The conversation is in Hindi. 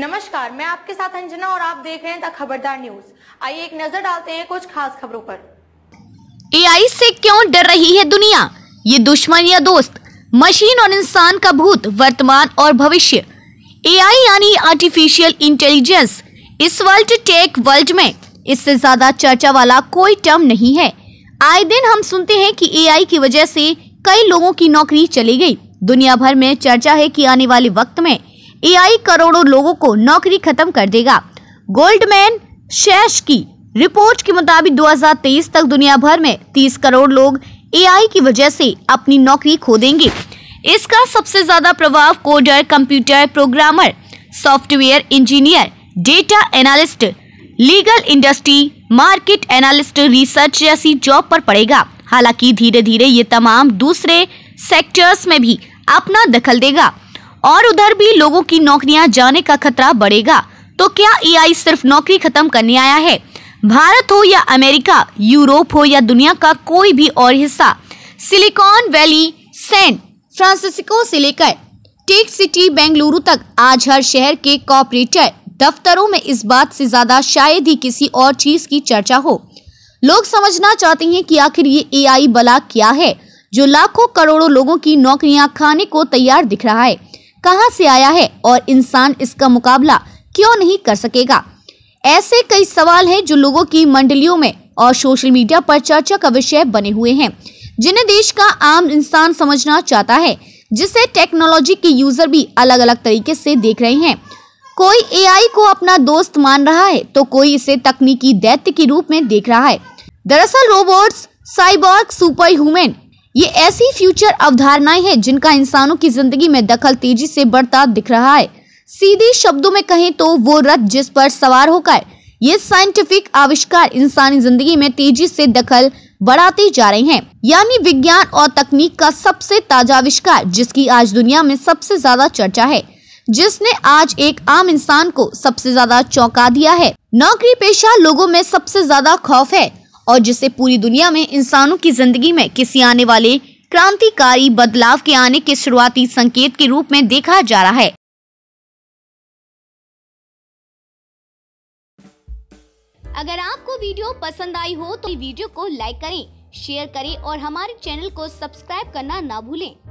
नमस्कार मैं आपके साथ अंजना और आप देख रहे हैं द खबरदार न्यूज आइए एक नजर डालते हैं कुछ खास खबरों पर एआई से क्यों डर रही है दुनिया ये दुश्मन या दोस्त मशीन और इंसान का भूत वर्तमान और भविष्य एआई यानी आर्टिफिशियल इंटेलिजेंस इस वर्ल्ड टेक वर्ल्ड में इससे ज्यादा चर्चा वाला कोई टर्म नहीं है आए दिन हम सुनते हैं कि एआई की वजह से कई लोगों की नौकरी चली गई दुनिया भर में चर्चा है कि आने वाले वक्त में एआई करोड़ों लोगों को नौकरी खत्म कर देगा गोल्डमैन शेष की रिपोर्ट के मुताबिक 2023 तक दुनिया भर में 30 करोड़ लोग एआई की वजह से अपनी नौकरी खो देंगे इसका सबसे ज्यादा प्रभाव coder computer programmer software engineer data analyst legal industry market analyst research जैसी जॉब पर पड़ेगा हालांकि धीरे धीरे ये तमाम दूसरे सेक्टर्स में भी अपना दखल देगा और उधर भी लोगों की नौकरियां जाने का खतरा बढ़ेगा तो क्या एआई सिर्फ नौकरी खत्म करने आया है भारत हो या अमेरिका यूरोप हो या दुनिया का कोई भी और हिस्सा सिलिकॉन वैली सैन फ्रांसिस्को से लेकर टेक सिटी बेंगलुरु तक आज हर शहर के कॉपरेटर दफ्तरों में इस बात से ज्यादा शायद ही किसी और चीज की चर्चा हो लोग समझना चाहते हैं कि आखिर ये एआई बला क्या है जो लाखों करोड़ों लोगों की नौकरियां खाने को तैयार दिख रहा है कहां से आया है और इंसान इसका मुकाबला क्यों नहीं कर सकेगा ऐसे कई सवाल हैं जो लोगों की मंडलियों में और सोशल मीडिया पर चर्चा का विषय बने हुए हैं जिन्हें देश का आम इंसान समझना चाहता है जिसे टेक्नोलॉजी के यूजर भी अलग अलग तरीके से देख रहे हैं कोई एआई को अपना दोस्त मान रहा है तो कोई इसे तकनीकी दैत्य के रूप में देख रहा है दरअसल रोबोट्स साइबॉर्ग सुपर ह्यूमन ये ऐसी फ्यूचर अवधारणाएं हैं जिनका इंसानों की जिंदगी में दखल तेजी से बढ़ता दिख रहा है सीधे शब्दों में कहें तो वो रथ जिस पर सवार होकर ये साइंटिफिक आविष्कार इंसानी जिंदगी में तेजी से दखल बढ़ाते जा रहे हैं यानी विज्ञान और तकनीक का सबसे ताजा आविष्कार जिसकी आज दुनिया में सबसे ज्यादा चर्चा है जिसने आज एक आम इंसान को सबसे ज्यादा चौंका दिया है नौकरी पेशा लोगों में सबसे ज्यादा खौफ है और जिससे पूरी दुनिया में इंसानों की जिंदगी में किसी आने वाले क्रांतिकारी बदलाव के आने के शुरुआती संकेत के रूप में देखा जा रहा है अगर आपको वीडियो पसंद आई हो तो वीडियो को लाइक करें शेयर करें और हमारे चैनल को सब्सक्राइब करना ना भूलें